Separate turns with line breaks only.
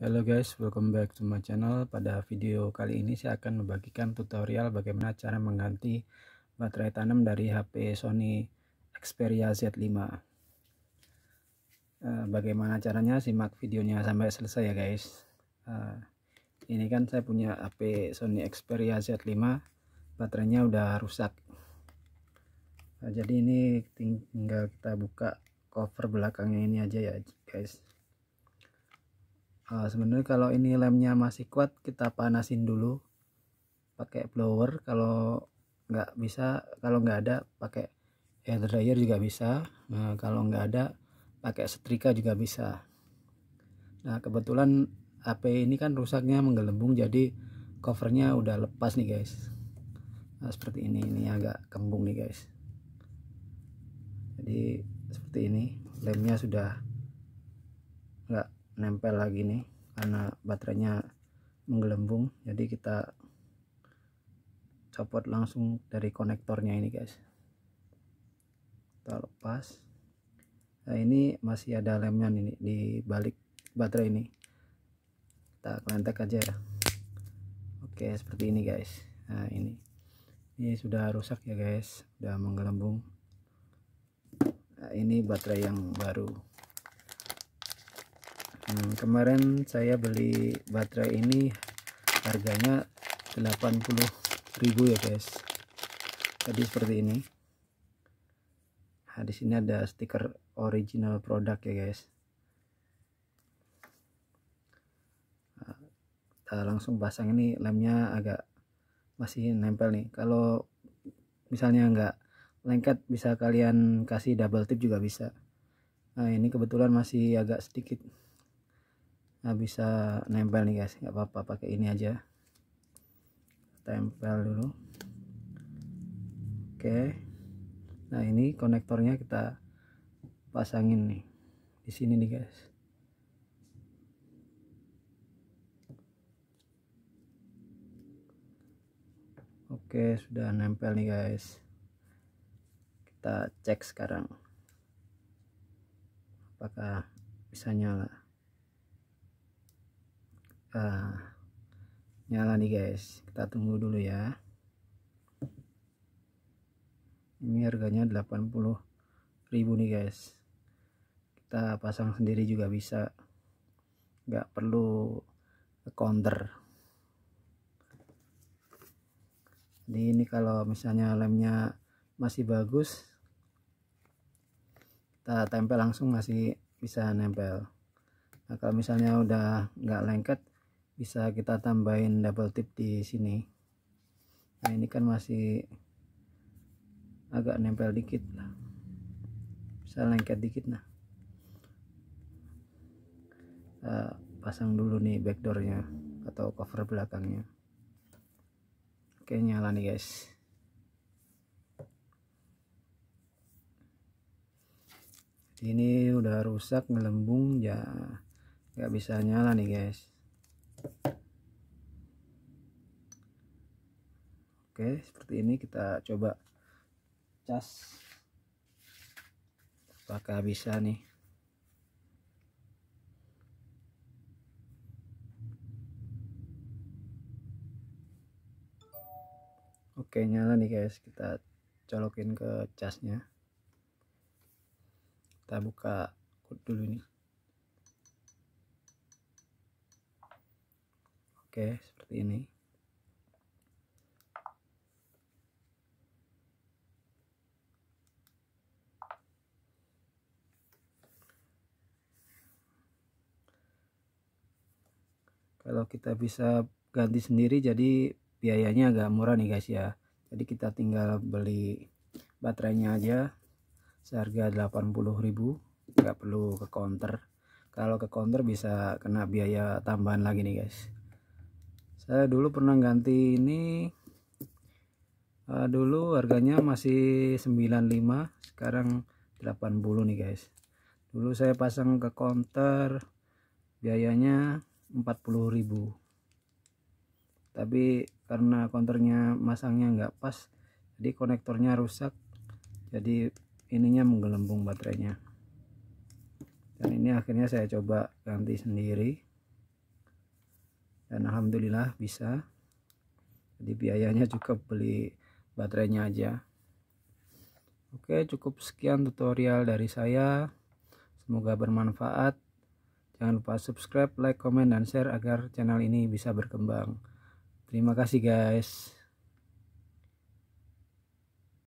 Halo guys, welcome back to my channel. Pada video kali ini saya akan membagikan tutorial bagaimana cara mengganti baterai tanam dari HP Sony Xperia Z5. Eh, bagaimana caranya? Simak videonya sampai selesai ya guys. Eh, ini kan saya punya HP Sony Xperia Z5, baterainya udah rusak. Nah, jadi ini tinggal kita buka cover belakangnya ini aja ya guys uh, sebenarnya kalau ini lemnya masih kuat kita panasin dulu pakai blower kalau nggak bisa kalau nggak ada pakai air dryer juga bisa nah, kalau nggak ada pakai setrika juga bisa nah kebetulan HP ini kan rusaknya menggelembung jadi covernya udah lepas nih guys nah, seperti ini ini agak kembung nih guys jadi seperti ini lemnya sudah nempel lagi nih karena baterainya menggelembung jadi kita copot langsung dari konektornya ini guys kita lepas nah ini masih ada lemnya nih di balik baterai ini kita kelentek aja ya oke seperti ini guys nah ini ini sudah rusak ya guys sudah menggelembung nah, ini baterai yang baru hmm, kemarin saya beli baterai ini harganya 80.000 ya guys tadi seperti ini nah, di sini ada stiker original produk ya guys nah, kita langsung pasang ini lemnya agak masih nempel nih kalau misalnya nggak lengket bisa kalian kasih double tip juga bisa nah ini kebetulan masih agak sedikit nggak bisa nempel nih guys nggak apa-apa pakai ini aja tempel dulu oke nah ini konektornya kita pasangin nih di sini nih guys oke sudah nempel nih guys kita cek sekarang apakah bisa nyala nah, nyala nih guys kita tunggu dulu ya ini harganya 80 ribu nih guys kita pasang sendiri juga bisa nggak perlu counter jadi ini kalau misalnya lemnya masih bagus kita tempel langsung masih bisa nempel nah kalau misalnya udah nggak lengket bisa kita tambahin double tip di sini nah ini kan masih agak nempel dikit lah bisa lengket dikit nah kita pasang dulu nih backdoornya atau cover belakangnya oke nyala nih guys ini udah rusak ngelembung ya nggak bisa nyala nih guys Oke, seperti ini kita coba cas. Apakah bisa nih? Oke, nyala nih guys. Kita colokin ke casnya. Kita buka kode dulu nih. Oke, seperti ini. kalau kita bisa ganti sendiri jadi biayanya agak murah nih guys ya jadi kita tinggal beli baterainya aja seharga 80.000 nggak perlu ke counter kalau ke counter bisa kena biaya tambahan lagi nih guys saya dulu pernah ganti ini uh, dulu harganya masih 95 sekarang 80 nih guys dulu saya pasang ke counter biayanya 40.000 tapi karena konternya masangnya nggak pas jadi konektornya rusak jadi ininya menggelembung baterainya dan ini akhirnya saya coba ganti sendiri dan Alhamdulillah bisa jadi biayanya juga beli baterainya aja Oke cukup sekian tutorial dari saya semoga bermanfaat Jangan lupa subscribe, like, komen, dan share agar channel ini bisa berkembang. Terima kasih guys.